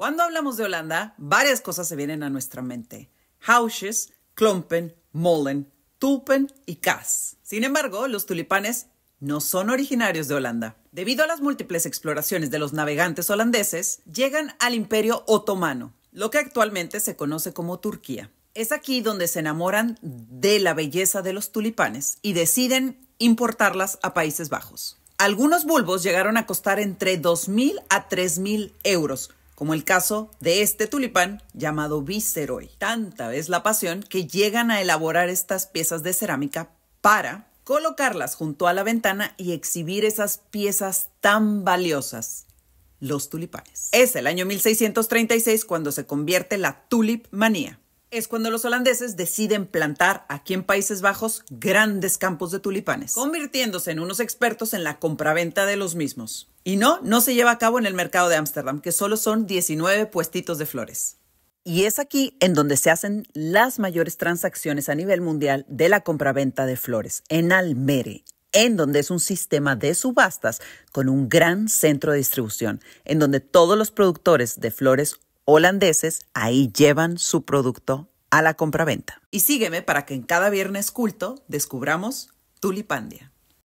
Cuando hablamos de Holanda, varias cosas se vienen a nuestra mente. houses Klompen, Molen, Tulpen y Kaas. Sin embargo, los tulipanes no son originarios de Holanda. Debido a las múltiples exploraciones de los navegantes holandeses, llegan al Imperio Otomano, lo que actualmente se conoce como Turquía. Es aquí donde se enamoran de la belleza de los tulipanes y deciden importarlas a Países Bajos. Algunos bulbos llegaron a costar entre 2.000 a 3.000 euros, como el caso de este tulipán llamado Viceroy. Tanta es la pasión que llegan a elaborar estas piezas de cerámica para colocarlas junto a la ventana y exhibir esas piezas tan valiosas, los tulipanes. Es el año 1636 cuando se convierte la tulip manía es cuando los holandeses deciden plantar aquí en Países Bajos grandes campos de tulipanes, convirtiéndose en unos expertos en la compraventa de los mismos. Y no, no se lleva a cabo en el mercado de Ámsterdam, que solo son 19 puestitos de flores. Y es aquí en donde se hacen las mayores transacciones a nivel mundial de la compraventa de flores, en Almere, en donde es un sistema de subastas con un gran centro de distribución, en donde todos los productores de flores holandeses ahí llevan su producto a la compraventa. Y sígueme para que en cada viernes culto descubramos Tulipandia.